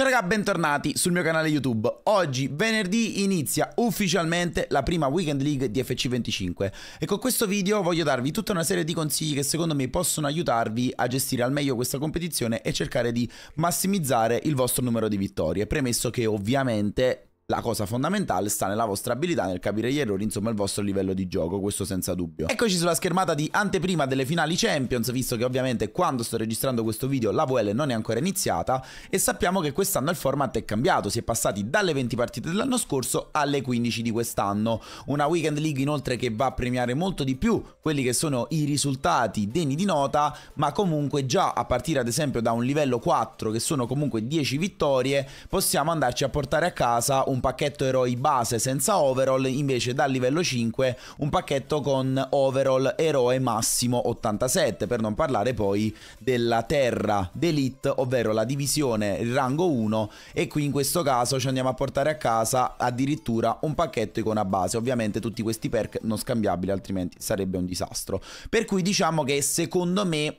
Ciao ragazzi, bentornati sul mio canale YouTube. Oggi, venerdì, inizia ufficialmente la prima Weekend League di FC25 e con questo video voglio darvi tutta una serie di consigli che secondo me possono aiutarvi a gestire al meglio questa competizione e cercare di massimizzare il vostro numero di vittorie. Premesso che ovviamente la cosa fondamentale sta nella vostra abilità nel capire gli errori, insomma il vostro livello di gioco, questo senza dubbio. Eccoci sulla schermata di anteprima delle finali Champions, visto che ovviamente quando sto registrando questo video la VL non è ancora iniziata e sappiamo che quest'anno il format è cambiato, si è passati dalle 20 partite dell'anno scorso alle 15 di quest'anno. Una Weekend League inoltre che va a premiare molto di più quelli che sono i risultati degni di nota, ma comunque già a partire ad esempio da un livello 4 che sono comunque 10 vittorie, possiamo andarci a portare a casa un un pacchetto eroi base senza overall, invece dal livello 5 un pacchetto con overall eroe massimo 87, per non parlare poi della terra d'elite, ovvero la divisione il rango 1 e qui in questo caso ci andiamo a portare a casa addirittura un pacchetto icona base, ovviamente tutti questi perk non scambiabili altrimenti sarebbe un disastro. Per cui diciamo che secondo me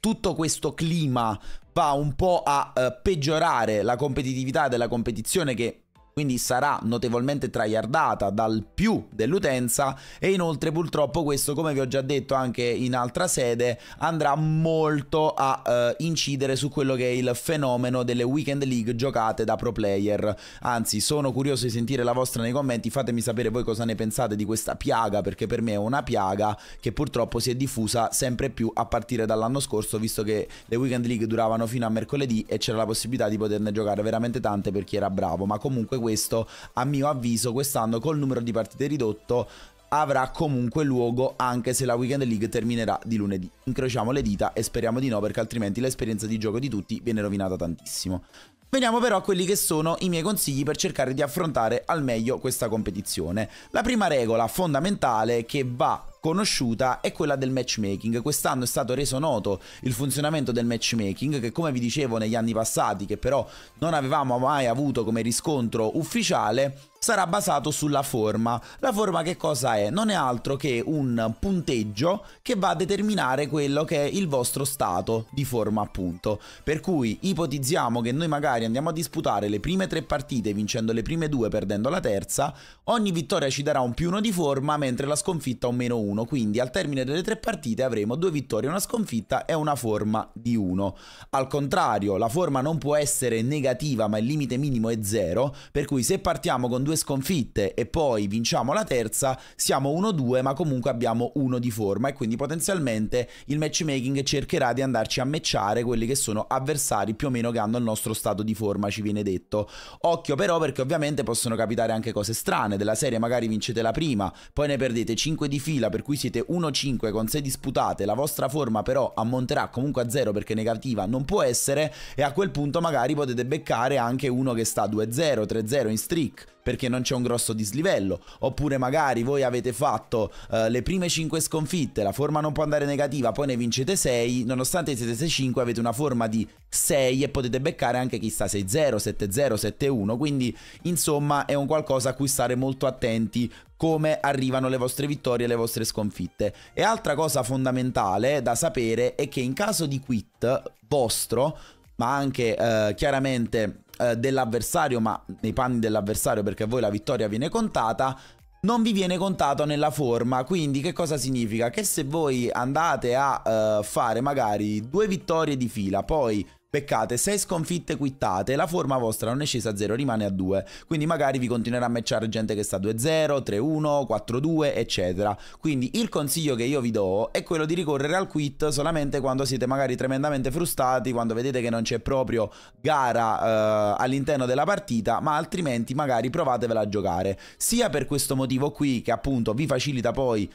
tutto questo clima va un po' a eh, peggiorare la competitività della competizione che quindi sarà notevolmente tryhardata dal più dell'utenza e inoltre purtroppo questo come vi ho già detto anche in altra sede andrà molto a eh, incidere su quello che è il fenomeno delle weekend league giocate da pro player anzi sono curioso di sentire la vostra nei commenti fatemi sapere voi cosa ne pensate di questa piaga perché per me è una piaga che purtroppo si è diffusa sempre più a partire dall'anno scorso visto che le weekend league duravano fino a mercoledì e c'era la possibilità di poterne giocare veramente tante per chi era bravo ma comunque questo, a mio avviso, quest'anno col numero di partite ridotto avrà comunque luogo anche se la Weekend League terminerà di lunedì. Incrociamo le dita e speriamo di no perché altrimenti l'esperienza di gioco di tutti viene rovinata tantissimo. Veniamo però a quelli che sono i miei consigli per cercare di affrontare al meglio questa competizione. La prima regola fondamentale che va conosciuta è quella del matchmaking. Quest'anno è stato reso noto il funzionamento del matchmaking che come vi dicevo negli anni passati, che però non avevamo mai avuto come riscontro ufficiale, sarà basato sulla forma. La forma che cosa è? Non è altro che un punteggio che va a determinare quello che è il vostro stato di forma appunto. Per cui ipotizziamo che noi magari andiamo a disputare le prime tre partite vincendo le prime due perdendo la terza, ogni vittoria ci darà un più uno di forma mentre la sconfitta un meno uno. 1, quindi al termine delle tre partite avremo due vittorie, una sconfitta e una forma di 1. Al contrario, la forma non può essere negativa, ma il limite minimo è 0, per cui se partiamo con due sconfitte e poi vinciamo la terza, siamo 1-2, ma comunque abbiamo 1 di forma e quindi potenzialmente il matchmaking cercherà di andarci a matchare quelli che sono avversari più o meno che hanno il nostro stato di forma, ci viene detto. Occhio però perché ovviamente possono capitare anche cose strane, della serie magari vincete la prima, poi ne perdete 5 di fila per per cui siete 1-5 con 6 disputate, la vostra forma però ammonterà comunque a 0 perché negativa non può essere e a quel punto magari potete beccare anche uno che sta 2-0, 3-0 in streak perché non c'è un grosso dislivello, oppure magari voi avete fatto eh, le prime 5 sconfitte, la forma non può andare negativa, poi ne vincete 6, nonostante siete 6-5 avete una forma di 6 e potete beccare anche chissà 6-0, 7-0, 7-1, quindi insomma è un qualcosa a cui stare molto attenti come arrivano le vostre vittorie e le vostre sconfitte. E altra cosa fondamentale da sapere è che in caso di quit vostro, ma anche eh, chiaramente eh, dell'avversario, ma nei panni dell'avversario perché a voi la vittoria viene contata, non vi viene contato nella forma. Quindi che cosa significa? Che se voi andate a eh, fare magari due vittorie di fila, poi Peccate, 6 sconfitte quittate, la forma vostra non è scesa a 0, rimane a 2. Quindi magari vi continuerà a matchare gente che sta 2-0, 3-1, 4-2, eccetera. Quindi il consiglio che io vi do è quello di ricorrere al quit solamente quando siete magari tremendamente frustrati, quando vedete che non c'è proprio gara eh, all'interno della partita, ma altrimenti magari provatevela a giocare. Sia per questo motivo qui che appunto vi facilita poi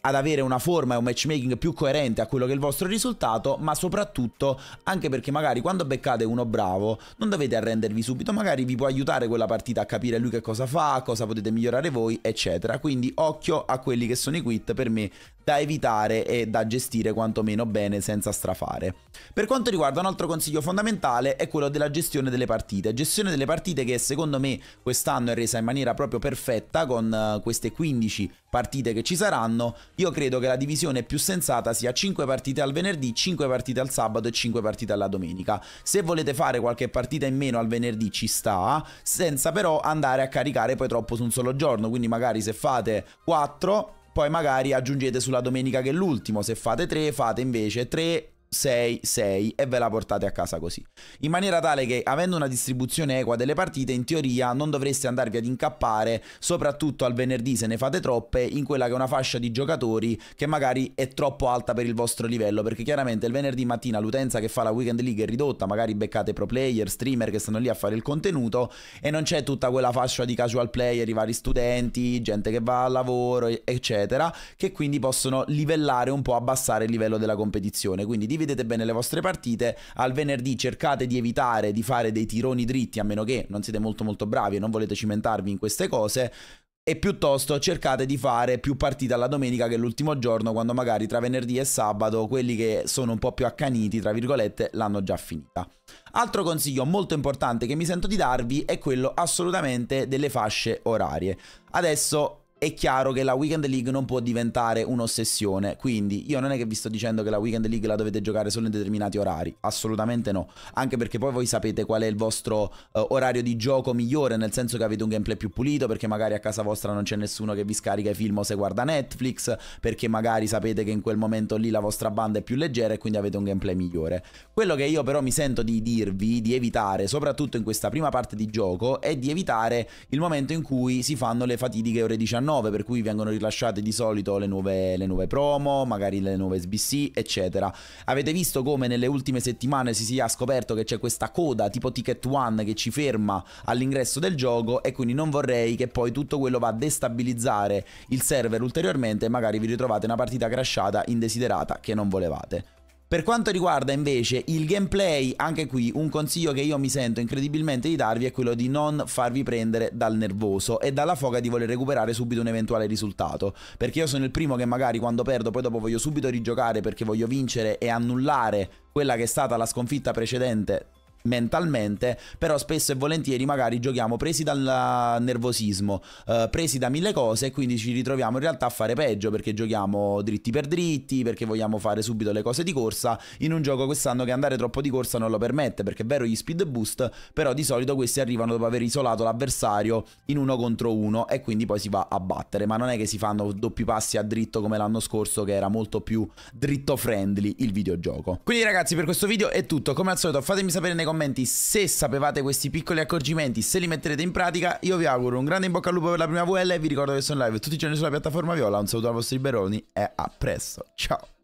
ad avere una forma e un matchmaking più coerente a quello che è il vostro risultato, ma soprattutto anche perché magari quando beccate uno bravo non dovete arrendervi subito, magari vi può aiutare quella partita a capire lui che cosa fa, cosa potete migliorare voi, eccetera. Quindi occhio a quelli che sono i quit per me da evitare e da gestire quantomeno bene senza strafare. Per quanto riguarda un altro consiglio fondamentale è quello della gestione delle partite. Gestione delle partite che secondo me quest'anno è resa in maniera proprio perfetta con eh, queste 15 partite che ci saranno io credo che la divisione più sensata sia 5 partite al venerdì, 5 partite al sabato e 5 partite alla domenica. Se volete fare qualche partita in meno al venerdì ci sta, senza però andare a caricare poi troppo su un solo giorno, quindi magari se fate 4 poi magari aggiungete sulla domenica che è l'ultimo, se fate 3 fate invece 3 6, 6 e ve la portate a casa così. In maniera tale che avendo una distribuzione equa delle partite, in teoria non dovreste andarvi ad incappare, soprattutto al venerdì se ne fate troppe, in quella che è una fascia di giocatori che magari è troppo alta per il vostro livello, perché chiaramente il venerdì mattina l'utenza che fa la weekend league è ridotta, magari beccate pro player, streamer che stanno lì a fare il contenuto e non c'è tutta quella fascia di casual player, i vari studenti, gente che va al lavoro, eccetera, che quindi possono livellare un po', abbassare il livello della competizione. Quindi di rivedete bene le vostre partite, al venerdì cercate di evitare di fare dei tironi dritti, a meno che non siete molto molto bravi e non volete cimentarvi in queste cose, e piuttosto cercate di fare più partite alla domenica che l'ultimo giorno, quando magari tra venerdì e sabato quelli che sono un po' più accaniti, tra virgolette, l'hanno già finita. Altro consiglio molto importante che mi sento di darvi è quello assolutamente delle fasce orarie. Adesso è chiaro che la Weekend League non può diventare un'ossessione, quindi io non è che vi sto dicendo che la Weekend League la dovete giocare solo in determinati orari, assolutamente no, anche perché poi voi sapete qual è il vostro uh, orario di gioco migliore, nel senso che avete un gameplay più pulito, perché magari a casa vostra non c'è nessuno che vi scarica i film o se guarda Netflix, perché magari sapete che in quel momento lì la vostra banda è più leggera e quindi avete un gameplay migliore. Quello che io però mi sento di dirvi, di evitare, soprattutto in questa prima parte di gioco, è di evitare il momento in cui si fanno le fatidiche ore 19 2019 per cui vengono rilasciate di solito le nuove, le nuove promo, magari le nuove SBC, eccetera. Avete visto come nelle ultime settimane si sia scoperto che c'è questa coda tipo Ticket One che ci ferma all'ingresso del gioco e quindi non vorrei che poi tutto quello va a destabilizzare il server ulteriormente e magari vi ritrovate una partita crashata indesiderata che non volevate. Per quanto riguarda invece il gameplay, anche qui un consiglio che io mi sento incredibilmente di darvi è quello di non farvi prendere dal nervoso e dalla foga di voler recuperare subito un eventuale risultato, perché io sono il primo che magari quando perdo poi dopo voglio subito rigiocare perché voglio vincere e annullare quella che è stata la sconfitta precedente mentalmente, però spesso e volentieri magari giochiamo presi dal nervosismo, eh, presi da mille cose e quindi ci ritroviamo in realtà a fare peggio perché giochiamo dritti per dritti, perché vogliamo fare subito le cose di corsa, in un gioco quest'anno che andare troppo di corsa non lo permette perché è vero gli speed boost, però di solito questi arrivano dopo aver isolato l'avversario in uno contro uno e quindi poi si va a battere, ma non è che si fanno doppi passi a dritto come l'anno scorso che era molto più dritto friendly il videogioco. Quindi ragazzi per questo video è tutto, come al solito fatemi sapere nei commenti se sapevate questi piccoli accorgimenti, se li metterete in pratica. Io vi auguro un grande in bocca al lupo per la prima VL e vi ricordo che sono live tutti i giorni sulla piattaforma Viola. Un saluto ai vostri Beroni e a presto. Ciao!